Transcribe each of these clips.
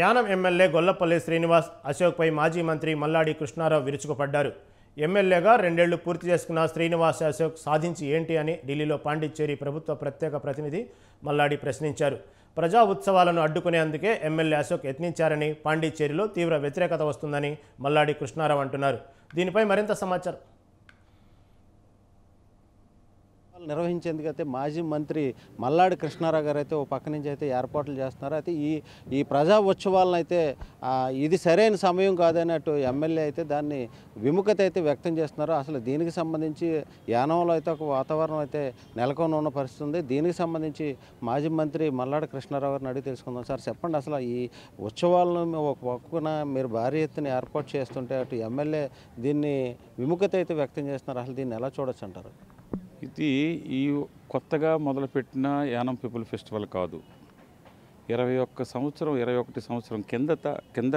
Yanam MLA Gollapalli Srinivas అశోక్పై మాజీ మంత్రి మల్లాడి కృష్ణారావు విరుచుకుపడ్డారు ఎమ్మెల్యేగా రెండేళ్లు పూర్తి చేసుకున్న శ్రీనివాస్ అశోక్ సాధించి ఏంటి అని ఢిల్లీలో పాండిచ్చేరి ప్రభుత్వ ప్రత్యేక ప్రతినిధి మల్లాడి ప్రశ్నించారు ప్రజా ఉత్సవాలను అడ్డుకునేందుకే ఎమ్మెల్యే అశోక్ యత్నించారని పాండిచ్చేరిలో తీవ్ర వ్యతిరేకత వస్తుందని మల్లాడి కృష్ణారావు అంటున్నారు దీనిపై మరింత సమాచారం నిర్వహించేందుకు అయితే మాజీ మంత్రి మల్లాడి కృష్ణారావు గారు అయితే ఓ పక్క నుంచి అయితే ఏర్పాట్లు చేస్తున్నారు అయితే ఈ ఈ ప్రజా ఉత్సవాలను అయితే ఇది సరైన సమయం కాదన్నట్టు ఎమ్మెల్యే అయితే దాన్ని విముఖత అయితే వ్యక్తం చేస్తున్నారు అసలు దీనికి సంబంధించి యానంలో అయితే ఒక వాతావరణం అయితే నెలకొని ఉన్న పరిస్థితి ఉంది దీనికి సంబంధించి మాజీ మంత్రి మల్లాడి కృష్ణారావు గారిని అడిగి తెలుసుకుందాం సార్ చెప్పండి అసలు ఈ ఉత్సవాలను ఒక పక్కన మీరు భారీ ఎత్తున ఏర్పాటు చేస్తుంటే అటు ఎమ్మెల్యే దీన్ని విముఖత అయితే వ్యక్తం చేస్తున్నారు అసలు దీన్ని ఎలా చూడొచ్చు అంటారు ఇది ఈ కొత్తగా మొదలుపెట్టిన యానం పీపుల్ ఫెస్టివల్ కాదు ఇరవై ఒక్క సంవత్సరం ఇరవై ఒకటి సంవత్సరం కింద కింద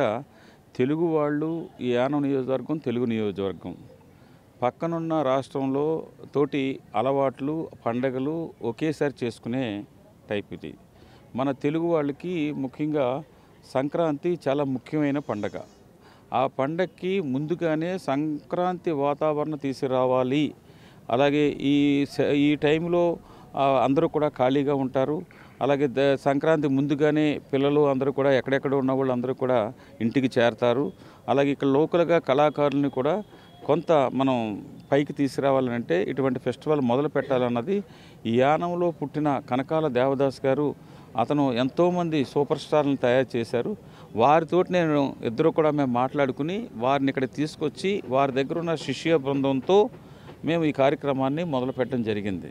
తెలుగు వాళ్ళు ఈ యానం నియోజకవర్గం తెలుగు నియోజకవర్గం పక్కనున్న రాష్ట్రంలో తోటి అలవాట్లు పండగలు ఒకేసారి చేసుకునే టైప్ ఇది మన తెలుగు వాళ్ళకి ముఖ్యంగా సంక్రాంతి చాలా ముఖ్యమైన పండగ ఆ పండగకి ముందుగానే సంక్రాంతి వాతావరణం తీసుకురావాలి అలాగే ఈ ఈ టైంలో అందరూ కూడా ఖాళీగా ఉంటారు అలాగే సంక్రాంతి ముందుగానే పిల్లలు అందరూ కూడా ఎక్కడెక్కడ ఉన్న వాళ్ళు అందరూ కూడా ఇంటికి చేరతారు అలాగే ఇక్కడ లోకల్గా కళాకారులని కూడా కొంత మనం పైకి తీసుకురావాలంటే ఇటువంటి ఫెస్టివల్ మొదలు పెట్టాలన్నది ఈ యానంలో పుట్టిన కనకాల దేవదాస్ గారు అతను ఎంతోమంది సూపర్ స్టార్లను తయారు చేశారు వారితో నేను ఇద్దరు కూడా మేము మాట్లాడుకుని వారిని ఇక్కడ తీసుకొచ్చి వారి దగ్గర ఉన్న శిష్య బృందంతో మేము ఈ కార్యక్రమాన్ని మొదలుపెట్టడం జరిగింది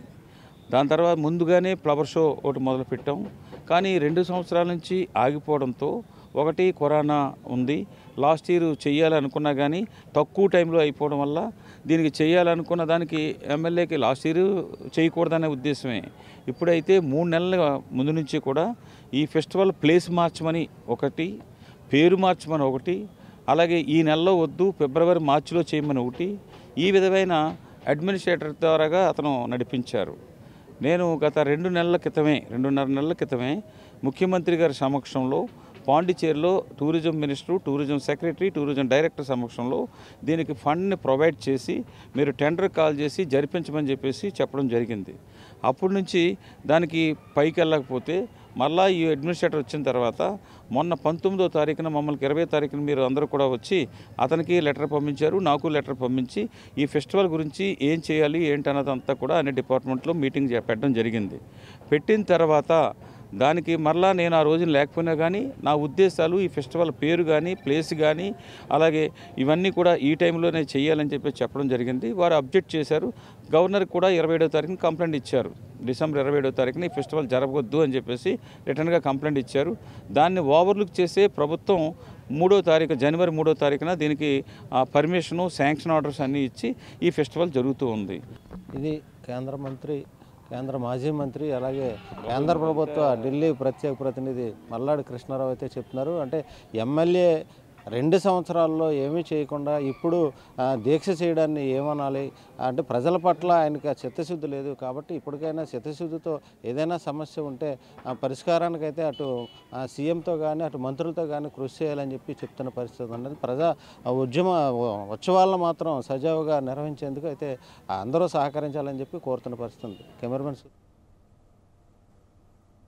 దాని తర్వాత ముందుగానే ఫ్లవర్ షో ఒకటి మొదలుపెట్టాం కానీ రెండు సంవత్సరాల నుంచి ఆగిపోవడంతో ఒకటి కరోనా ఉంది లాస్ట్ ఇయర్ చేయాలనుకున్నా కానీ తక్కువ టైంలో అయిపోవడం వల్ల దీనికి చేయాలనుకున్న దానికి ఎమ్మెల్యేకి లాస్ట్ ఇయర్ చేయకూడదనే ఉద్దేశమే ఇప్పుడైతే మూడు నెలల ముందు నుంచి కూడా ఈ ఫెస్టివల్ ప్లేస్ మార్చమని ఒకటి పేరు మార్చమని ఒకటి అలాగే ఈ నెలలో వద్దు ఫిబ్రవరి మార్చిలో చేయమని ఒకటి ఈ విధమైన అడ్మినిస్ట్రేటర్ ద్వారాగా అతను నడిపించారు నేను గత రెండు నెలల క్రితమే రెండున్నర నెలల క్రితమే ముఖ్యమంత్రి గారి సమక్షంలో పాండిచేరిలో tourism minister tourism secretary tourism director సమక్షంలో దీనికి ఫండ్ని ప్రొవైడ్ చేసి మీరు టెండర్ కాల్ చేసి జరిపించమని చెప్పేసి చెప్పడం జరిగింది అప్పటి నుంచి దానికి పైకి వెళ్ళకపోతే మళ్ళీ ఈ అడ్మినిస్ట్రేటర్ వచ్చిన తర్వాత మొన్న పంతొమ్మిదో తారీఖున మమ్మల్ని ఇరవై తారీఖున మీరు అందరూ కూడా వచ్చి అతనికి లెటర్ పంపించారు నాకు లెటర్ పంపించి ఈ ఫెస్టివల్ గురించి ఏం చేయాలి ఏంటన్నదంతా కూడా అన్ని డిపార్ట్మెంట్లో మీటింగ్ పెట్టడం జరిగింది పెట్టిన తర్వాత దానికి మరలా నేను ఆ రోజున లేకపోయినా కానీ నా ఉద్దేశాలు ఈ ఫెస్టివల్ పేరు కానీ ప్లేస్ కానీ అలాగే ఇవన్నీ కూడా ఈ టైంలోనే చేయాలని చెప్పి చెప్పడం జరిగింది వారు అబ్జెక్ట్ చేశారు గవర్నర్ కూడా ఇరవై ఏడో తారీఖున కంప్లైంట్ ఇచ్చారు డిసెంబర్ ఇరవై ఏడో తారీఖున ఈ ఫెస్టివల్ జరగవద్దు అని చెప్పేసి రిటర్న్గా కంప్లైంట్ ఇచ్చారు దాన్ని ఓవర్లుక్ చేసే ప్రభుత్వం మూడో తారీఖు జనవరి మూడో తారీఖున దీనికి పర్మిషను శాంక్షన్ ఆర్డర్స్ అన్నీ ఇచ్చి ఈ ఫెస్టివల్ జరుగుతూ ఉంది ఇది కేంద్ర మంత్రి కేంద్ర మాజీ మంత్రి అలాగే కేంద్ర ప్రభుత్వ ఢిల్లీ ప్రత్యేక ప్రతినిధి మల్లాడి కృష్ణారావు అయితే చెప్తున్నారు అంటే ఎమ్మెల్యే రెండు సంవత్సరాల్లో ఏమీ చేయకుండా ఇప్పుడు దీక్ష చేయడాన్ని ఏమనాలి అంటే ప్రజల పట్ల ఆయనకి చిత్తశుద్ధి లేదు కాబట్టి ఇప్పటికైనా చిత్తశుద్ధితో ఏదైనా సమస్య ఉంటే పరిష్కారానికైతే అటు సీఎంతో కానీ అటు మంత్రులతో కానీ కృషి చేయాలని చెప్పి చెప్తున్న పరిస్థితి ఉన్నది ప్రజా ఉద్యమ ఉత్సవాలను మాత్రం సజావుగా నిర్వహించేందుకు అయితే అందరూ సహకరించాలని చెప్పి కోరుతున్న పరిస్థితి ఉంది కెమెరామెన్స్